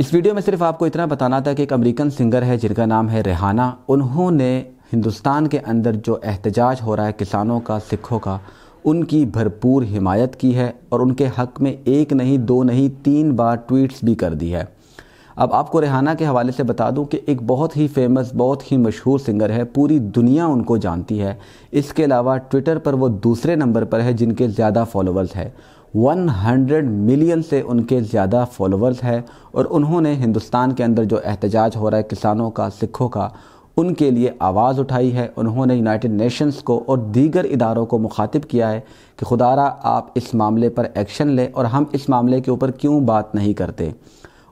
इस वीडियो में सिर्फ आपको इतना बताना था कि एक अमेरिकन सिंगर है जिनका नाम है रेहाना उन्होंने हिंदुस्तान के अंदर जो एहतजाज हो रहा है किसानों का सिखों का उनकी भरपूर हिमायत की है और उनके हक में एक नहीं दो नहीं तीन बार ट्वीट्स भी कर दी है अब आपको रेहाना के हवाले से बता दूं कि एक बहुत ही फेमस बहुत ही मशहूर सिंगर है पूरी दुनिया उनको जानती है इसके अलावा ट्विटर पर वो दूसरे नंबर पर है जिनके ज़्यादा फॉलोअर्स है 100 मिलियन से उनके ज़्यादा फॉलोअर्स है और उन्होंने हिंदुस्तान के अंदर जो एहतजाज हो रहा है किसानों का सिखों का उनके लिए आवाज़ उठाई है उन्होंने यूनाइटेड नेशंस को और दीगर इदारों को मुखातिब किया है कि खुदारा आप इस मामले पर एक्शन लें और हम इस मामले के ऊपर क्यों बात नहीं करते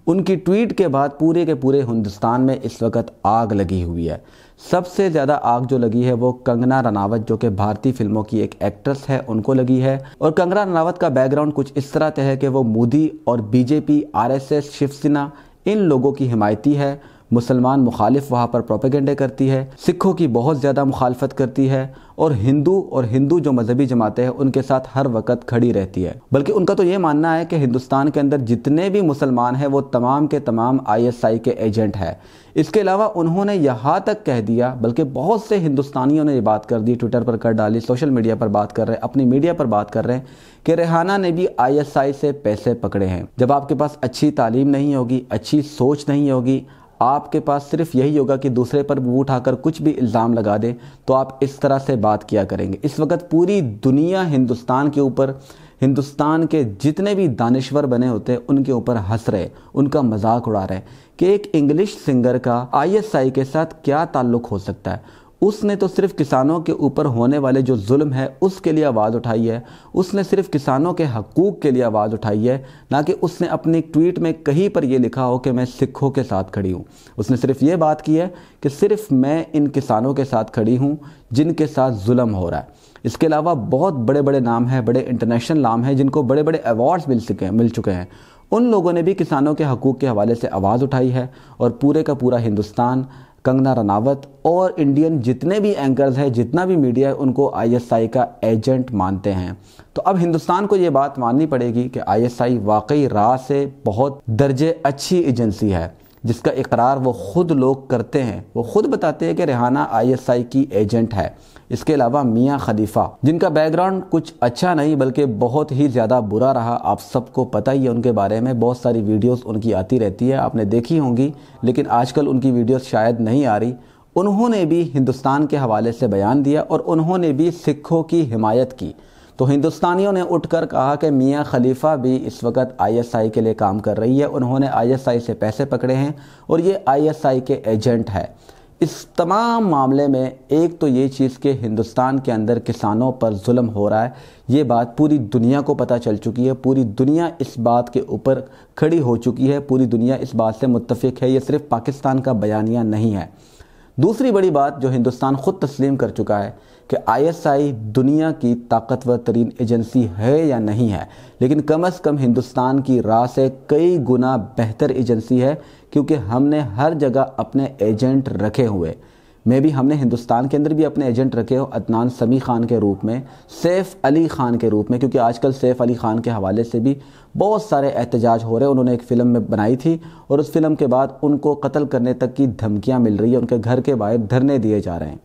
उनकी ट्वीट के बाद पूरे के पूरे हिंदुस्तान में इस वक्त आग लगी हुई है सबसे ज़्यादा आग जो लगी है वो कंगना रनावत जो कि भारतीय फिल्मों की एक एक्ट्रेस है उनको लगी है और कंगना रनावत का बैकग्राउंड कुछ इस तरह से है कि वो मोदी और बीजेपी आरएसएस शिवसेना इन लोगों की हिमायती है मुसलमान मुखालिफ वहाँ पर प्रोपेगेंडे करती है सिखों की बहुत ज़्यादा मुखालफत करती है और हिंदू और हिंदू जो मजहबी जमाते हैं उनके साथ हर वक्त खड़ी रहती है बल्कि उनका तो ये मानना है कि हिंदुस्तान के अंदर जितने भी मुसलमान हैं वो तमाम के तमाम आईएसआई के एजेंट है इसके अलावा उन्होंने यहाँ तक कह दिया बल्कि बहुत से हिंदुस्तानियों ने ये बात कर दी ट्विटर पर कर डाली सोशल मीडिया पर बात कर रहे हैं अपनी मीडिया पर बात कर रहे हैं कि रेहाना ने भी आईएसआई से पैसे पकड़े हैं जब आपके पास अच्छी तालीम नहीं होगी अच्छी सोच नहीं होगी आपके पास सिर्फ यही होगा कि दूसरे पर वो उठाकर कुछ भी इल्ज़ाम लगा दें तो आप इस तरह से बात किया करेंगे इस वक्त पूरी दुनिया हिंदुस्तान के ऊपर हिंदुस्तान के जितने भी दानश्वर बने होते हैं उनके ऊपर हंस रहे उनका मजाक उड़ा रहे कि एक इंग्लिश सिंगर का आईएसआई के साथ क्या ताल्लुक हो सकता है उसने तो सिर्फ किसानों के ऊपर होने वाले जो जुल्म है उसके लिए आवाज़ उठाई है उसने सिर्फ किसानों के हकूक़ के लिए आवाज़ उठाई है ना कि उसने अपनी ट्वीट में कहीं पर यह लिखा हो कि मैं सिखों के साथ खड़ी हूँ उसने सिर्फ ये बात की है कि सिर्फ मैं इन किसानों के साथ खड़ी हूँ जिनके साथ जुल्म हो रहा है इसके अलावा बहुत बड़े बड़े नाम हैं बड़े इंटरनेशनल नाम हैं जिनको बड़े बड़े अवार्ड्स मिल चुके हैं मिल चुके हैं उन लोगों ने भी किसानों के हकूक़ के हवाले से आवाज़ उठाई है और पूरे का पूरा हिंदुस्तान कंगना रनावत और इंडियन जितने भी एंकर्स हैं जितना भी मीडिया है उनको आईएसआई का एजेंट मानते हैं तो अब हिंदुस्तान को ये बात माननी पड़ेगी कि आईएसआई वाकई राह से बहुत दर्जे अच्छी एजेंसी है जिसका इकरार वो ख़ुद लोग करते हैं वो ख़ुद बताते हैं कि रेहाना आईएसआई की एजेंट है इसके अलावा मियाँ खलीफा जिनका बैकग्राउंड कुछ अच्छा नहीं बल्कि बहुत ही ज़्यादा बुरा रहा आप सबको पता ही है उनके बारे में बहुत सारी वीडियोस उनकी आती रहती है आपने देखी होंगी लेकिन आजकल उनकी वीडियोस शायद नहीं आ रही उन्होंने भी हिंदुस्तान के हवाले से बयान दिया और उन्होंने भी सिखों की हिमायत की तो हिंदुस्तानियों ने उठकर कहा कि मियाँ खलीफा भी इस वक्त आईएसआई के लिए काम कर रही है उन्होंने आईएसआई से पैसे पकड़े हैं और ये आईएसआई के एजेंट है इस तमाम मामले में एक तो ये चीज़ कि हिंदुस्तान के अंदर किसानों पर जुल्म हो रहा है ये बात पूरी दुनिया को पता चल चुकी है पूरी दुनिया इस बात के ऊपर खड़ी हो चुकी है पूरी दुनिया इस बात से मुतफिक है ये सिर्फ पाकिस्तान का बयानिया नहीं है दूसरी बड़ी बात जो हिंदुस्तान ख़ुद तस्लीम कर चुका है कि आईएसआई दुनिया की ताकतवर तरीन एजेंसी है या नहीं है लेकिन कम अज़ कम हिंदुस्तान की राह से कई गुना बेहतर एजेंसी है क्योंकि हमने हर जगह अपने एजेंट रखे हुए मे भी हमने हिंदुस्तान के अंदर भी अपने एजेंट रखे हो अदनान समी खान के रूप में सैफ अली खान के रूप में क्योंकि आजकल सैफ अली खान के हवाले से भी बहुत सारे एहतजाज हो रहे हैं उन्होंने एक फ़िल्म में बनाई थी और उस फिल्म के बाद उनको कत्ल करने तक की धमकियाँ मिल रही है उनके घर के बाहर धरने दिए जा रहे हैं